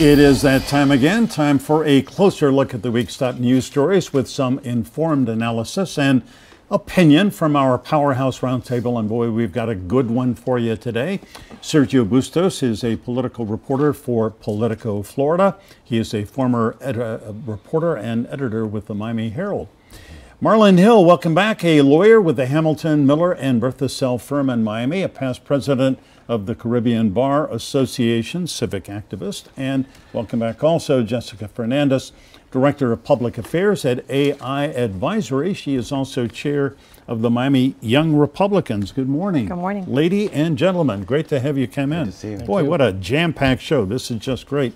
It is that time again, time for a closer look at the week's top news stories with some informed analysis and opinion from our Powerhouse Roundtable. And boy, we've got a good one for you today. Sergio Bustos is a political reporter for Politico Florida. He is a former uh, reporter and editor with the Miami Herald. Marlon Hill, welcome back, a lawyer with the Hamilton, Miller, and Bertha Sell firm in Miami, a past president of the Caribbean Bar Association, civic activist, and welcome back also Jessica Fernandez, Director of Public Affairs at AI Advisory. She is also Chair of the Miami Young Republicans. Good morning. Good morning. Lady and gentlemen, great to have you come in. You. Boy, what a jam packed show. This is just great.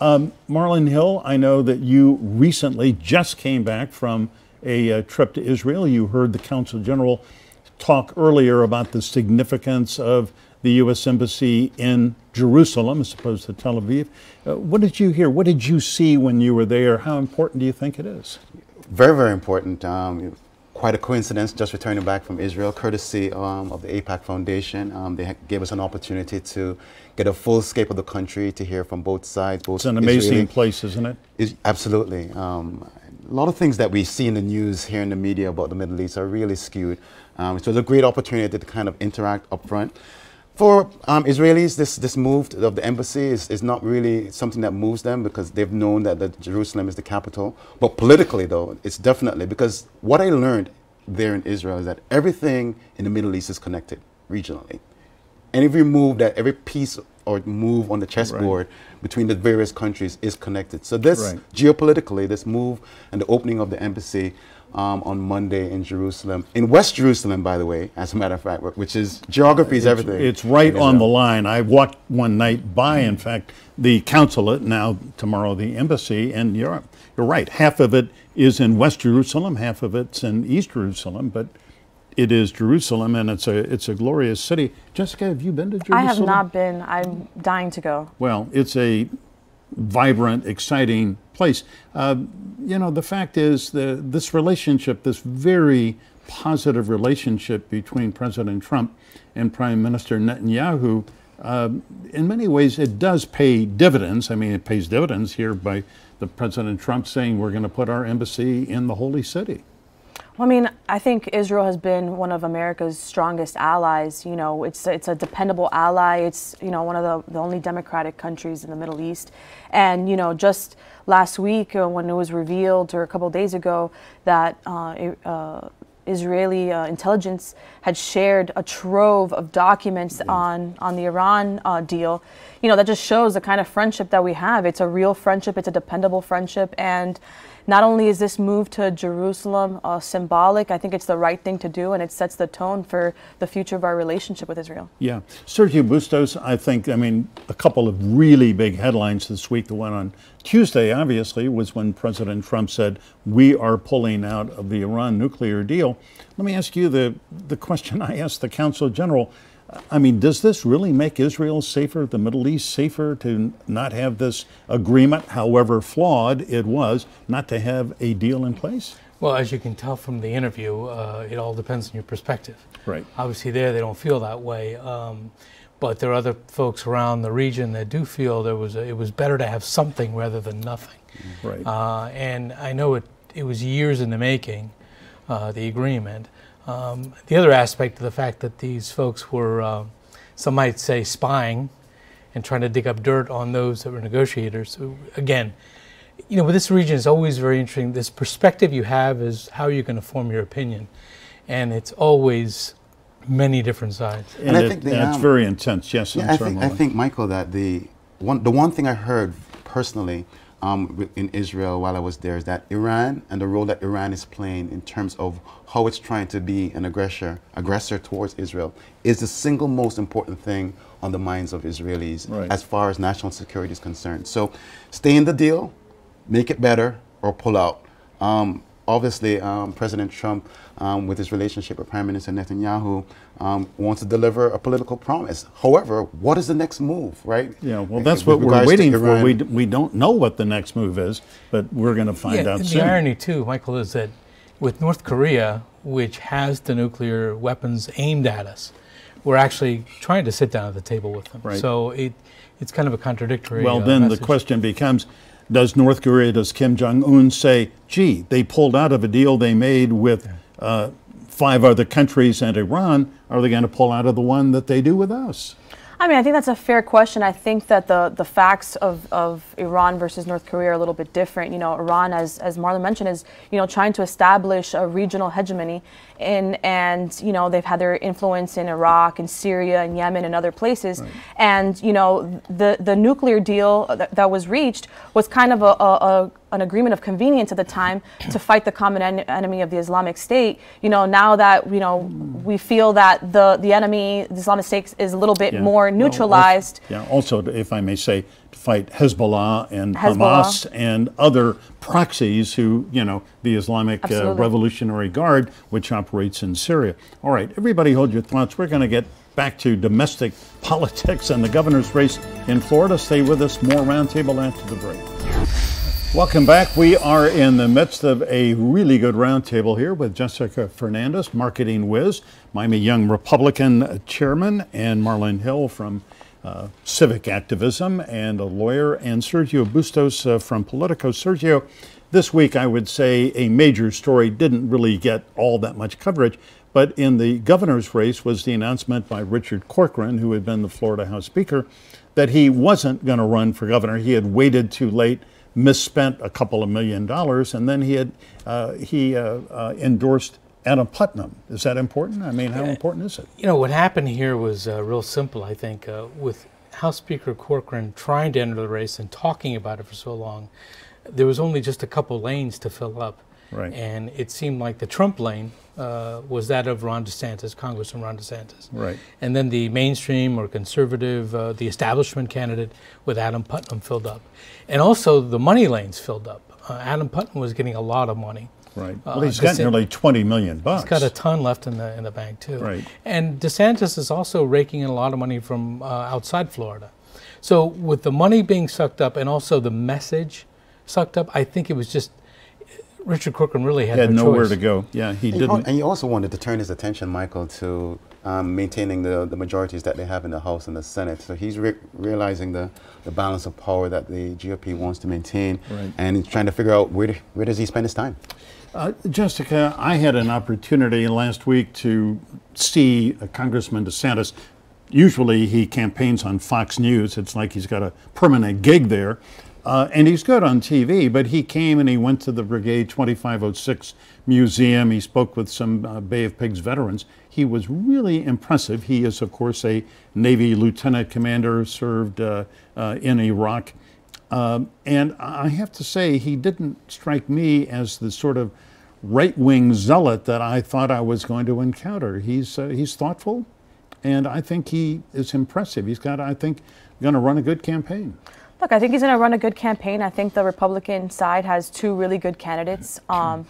Um, Marlon Hill, I know that you recently just came back from a uh, trip to Israel. You heard the Council General talk earlier about the significance of the U.S. Embassy in Jerusalem as opposed to Tel Aviv. Uh, what did you hear? What did you see when you were there? How important do you think it is? Very, very important. Um, quite a coincidence, just returning back from Israel, courtesy um, of the APAC Foundation. Um, they gave us an opportunity to get a full scape of the country, to hear from both sides. Both it's an amazing Israeli, place, isn't it? Is, absolutely. Um, a lot of things that we see in the news here in the media about the Middle East are really skewed. Um, so it's a great opportunity to kind of interact up front. For um, Israelis, this, this move of the embassy is, is not really something that moves them because they've known that, that Jerusalem is the capital. But politically, though, it's definitely because what I learned there in Israel is that everything in the Middle East is connected regionally. And every move that every piece or move on the chessboard right. between the various countries is connected. So this right. geopolitically, this move and the opening of the embassy um, on Monday in Jerusalem, in West Jerusalem, by the way, as a matter of fact, which is geography is everything. It's right on the line. I walked one night by, in fact, the consulate, now tomorrow the embassy in Europe. You're right. Half of it is in West Jerusalem, half of it's in East Jerusalem, but it is Jerusalem, and it's a it's a glorious city. Jessica, have you been to Jerusalem? I have not been. I'm dying to go. Well, it's a vibrant, exciting place. Uh, you know, the fact is that this relationship, this very positive relationship between President Trump and Prime Minister Netanyahu, uh, in many ways, it does pay dividends. I mean, it pays dividends here by the President Trump saying we're going to put our embassy in the holy city. Well, I mean, I think Israel has been one of America's strongest allies. You know, it's it's a dependable ally. It's you know one of the, the only democratic countries in the Middle East, and you know just last week uh, when it was revealed or a couple days ago that. Uh, uh, Israeli uh, intelligence had shared a trove of documents mm -hmm. on on the Iran uh, deal. You know that just shows the kind of friendship that we have. It's a real friendship. It's a dependable friendship, and not only is this move to Jerusalem uh, symbolic, I think it's the right thing to do, and it sets the tone for the future of our relationship with Israel. Yeah. Sergio Bustos, I think, I mean, a couple of really big headlines this week. The one on Tuesday, obviously, was when President Trump said, We are pulling out of the Iran nuclear deal. Let me ask you the, the question I asked the Council General. I mean, does this really make Israel safer, the Middle East safer to not have this agreement, however flawed it was, not to have a deal in place? Well, as you can tell from the interview, uh, it all depends on your perspective. Right. Obviously, there they don't feel that way, um, but there are other folks around the region that do feel there was a, it was better to have something rather than nothing. Right. Uh, and I know it it was years in the making, uh, the agreement. Um, the other aspect of the fact that these folks were, uh, some might say, spying and trying to dig up dirt on those that were negotiators. So again, you know, with this region is always very interesting. This perspective you have is how you're going to form your opinion, and it's always many different sides. And, and I it, think it's um, very intense. Yes, yeah, I think, I think Michael that the one the one thing I heard personally um, in Israel while I was there is that Iran and the role that Iran is playing in terms of how it's trying to be an aggressor, aggressor towards Israel, is the single most important thing on the minds of Israelis right. as far as national security is concerned. So, stay in the deal, make it better, or pull out. Um, obviously, um, President Trump, um, with his relationship with Prime Minister Netanyahu, um, wants to deliver a political promise. However, what is the next move, right? Yeah, well, that's what we're waiting for. We, we don't know what the next move is, but we're going to find yeah, out soon. The irony, too, Michael, is that with North Korea, which has the nuclear weapons aimed at us, we're actually trying to sit down at the table with them. Right. So it, it's kind of a contradictory. Well, uh, then the question becomes does North Korea, does Kim Jong un say, gee, they pulled out of a deal they made with uh, five other countries and Iran? Are they going to pull out of the one that they do with us? I mean, I think that's a fair question. I think that the, the facts of, of Iran versus North Korea are a little bit different. You know, Iran, as, as Marla mentioned, is, you know, trying to establish a regional hegemony. In, and, you know, they've had their influence in Iraq and Syria and Yemen and other places. Right. And, you know, the, the nuclear deal that, that was reached was kind of a, a, a an agreement of convenience at the time to fight the common en enemy of the Islamic State. You know, now that you know we feel that the, the enemy, the Islamic State, is a little bit yeah. more neutralized. Well, yeah, also, if I may say, to fight Hezbollah and Hezbollah. Hamas and other proxies who, you know, the Islamic uh, Revolutionary Guard, which operates in Syria. All right, everybody hold your thoughts. We're going to get back to domestic politics and the governor's race in Florida. Stay with us. More roundtable after the break. Welcome back. We are in the midst of a really good roundtable here with Jessica Fernandez, marketing whiz, Miami Young Republican chairman, and Marlon Hill from uh, civic activism and a lawyer, and Sergio Bustos uh, from Politico. Sergio, this week I would say a major story didn't really get all that much coverage, but in the governor's race was the announcement by Richard Corcoran, who had been the Florida House Speaker, that he wasn't going to run for governor. He had waited too late misspent a couple of million dollars, and then he had uh, he uh, uh, endorsed Adam Putnam. Is that important? I mean, how important is it? You know, what happened here was uh, real simple. I think uh, with House Speaker Corcoran trying to enter the race and talking about it for so long, there was only just a couple lanes to fill up. Right. And it seemed like the Trump lane uh, was that of Ron DeSantis, Congressman Ron DeSantis. Right. And then the mainstream or conservative, uh, the establishment candidate with Adam Putnam filled up. And also the money lanes filled up. Uh, Adam Putnam was getting a lot of money. Right. Uh, well, he's got nearly 20 million bucks. He's got a ton left in the in the bank too. Right. And DeSantis is also raking in a lot of money from uh, outside Florida. So with the money being sucked up and also the message sucked up, I think it was just Richard Corcoran really had, had no nowhere choice. to go. Yeah, he and didn't. He, and he also wanted to turn his attention, Michael, to um, maintaining the, the majorities that they have in the House and the Senate. So he's re realizing the, the balance of power that the GOP wants to maintain, right. and he's trying to figure out where, where does he spend his time. Uh, Jessica, I had an opportunity last week to see a Congressman DeSantis. Usually he campaigns on Fox News. It's like he's got a permanent gig there. Uh, and he's good on TV, but he came and he went to the Brigade 2506 Museum. He spoke with some uh, Bay of Pigs veterans. He was really impressive. He is, of course, a Navy lieutenant commander, served uh, uh in Iraq. Um, and I have to say, he didn't strike me as the sort of right wing zealot that I thought I was going to encounter. He's, uh, he's thoughtful, and I think he is impressive. He's got, I think, going to run a good campaign. Look, I think he's going to run a good campaign. I think the Republican side has two really good candidates. Um,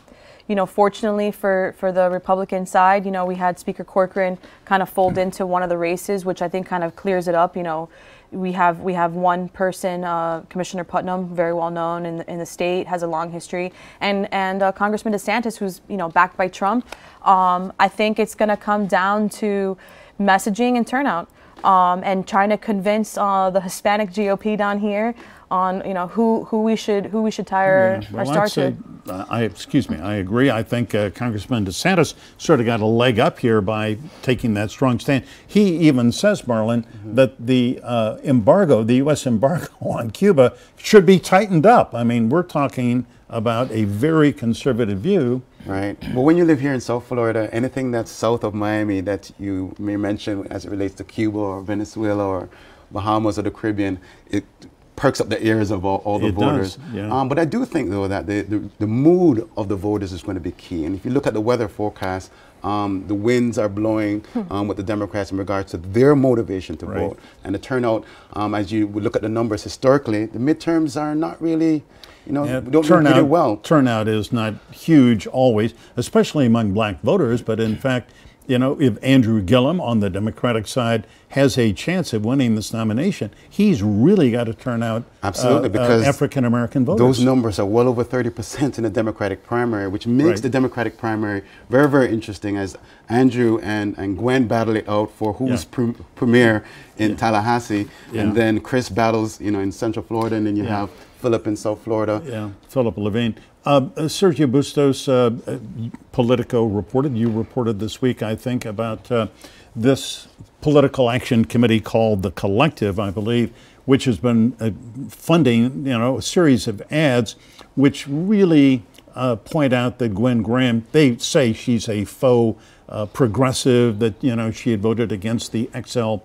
you know, fortunately for, for the Republican side, you know, we had Speaker Corcoran kind of fold into one of the races, which I think kind of clears it up. You know, we have we have one person, uh, Commissioner Putnam, very well known in the, in the state, has a long history, and and uh, Congressman DeSantis, who's you know backed by Trump. Um, I think it's going to come down to messaging and turnout um, and trying to convince uh, the Hispanic GOP down here on you know who, who we should who we should tire yeah, well, our star to. Uh, I excuse me. I agree. I think uh, Congressman DeSantis sort of got a leg up here by taking that strong stand. He even says, Marlin, mm-hmm. that the uh, embargo, the U.S. embargo on Cuba, should be tightened up. I mean, we're talking about a very conservative view right? But when you live here in South Florida, anything that's south of Miami that you may mention as it relates to Cuba or Venezuela or Bahamas or the Caribbean, it perks up the ears of all, all the it voters. Does, yeah. um, but I do think, though, that the, the, the, mood of the voters is going to be key. And if you look at the weather forecast, um, the winds are blowing hmm. um, with the Democrats in regards to their motivation to right. vote. And the turnout, um, as you look at the numbers historically, the midterms are not really, you know, yeah, don't turnout, well. Turnout is not huge always, especially among black voters, but in fact, you know, if Andrew Gillum on the Democratic side has a chance of winning this nomination, he's really got to turn out uh, absolutely uh, because uh, African American voters. Those numbers are well over 30 percent in the Democratic primary, which makes right. the Democratic primary very, very interesting as Andrew and, and Gwen battle it out for who's yeah. pr premier in yeah. Tallahassee, yeah. and then Chris battles, you know, in Central Florida, and then you have Philip in South Florida. Yeah, Philip Levine. Um, uh, Sergio Bustos, uh, Politico reported, you reported this week, I think, about uh, this political action committee called the Collective, I believe, which has been uh, funding, you know, a series of ads which really uh, point out that Gwen Graham, they say she's a faux progressive, that, you know, she had voted against the XL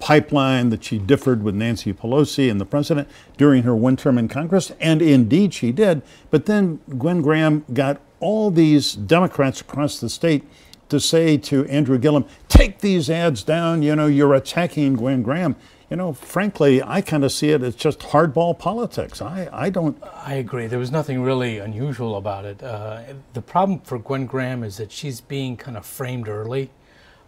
pipeline that she differed with Nancy Pelosi and the president during her one term in Congress, and indeed she did. But then Gwen Graham got all these Democrats across the state to say to Andrew Gillum, take these ads down, you know, you're attacking Gwen Graham. You know, frankly, I kind of see it as just hardball politics. I, I don't. I agree. There was nothing really unusual about it. Uh, the problem for Gwen Graham is that she's being kind of framed early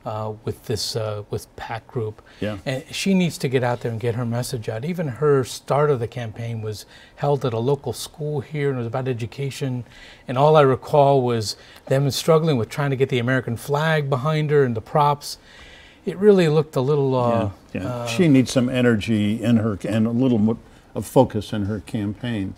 uh, with this uh, with PAC Group. Yeah. And she needs to get out there and get her message out. Even her start of the campaign was held at a local school here, and it was about education. And all I recall was them struggling with trying to get the American flag behind her and the props. It really looked a little. Uh, yeah, yeah. she uh, needs some energy in her and a little of focus in her campaign.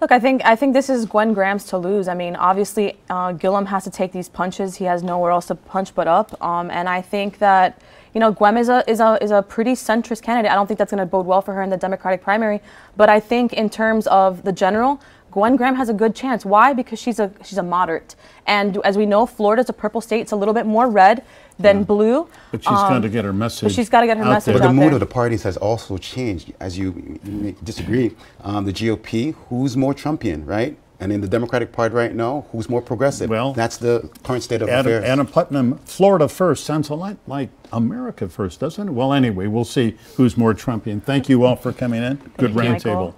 Look, I think I think this is Gwen Graham's to lose. I mean, obviously, uh, Gillum has to take these punches. He has nowhere else to punch but up. Um, and I think that you know Gwen is a is a is a pretty centrist candidate. I don't think that's going to bode well for her in the Democratic primary. But I think in terms of the general, Gwen Graham has a good chance. Why? Because she's a she's a moderate, and as we know, Florida's a purple state. It's a little bit more red than yeah. blue. But she's um, got to get her message. she's got to get her message. There. But the mood of the parties has also changed, as you, disagree. Um, the GOP, who's more Trumpian, right? And in the Democratic Party right now, who's more progressive? Well, that's the current state of Adam, affairs. Anna Putnam, Florida first sounds a lot like America first, doesn't it? Well, anyway, we'll see who's more Trumpian. Thank you all for coming in. Good roundtable.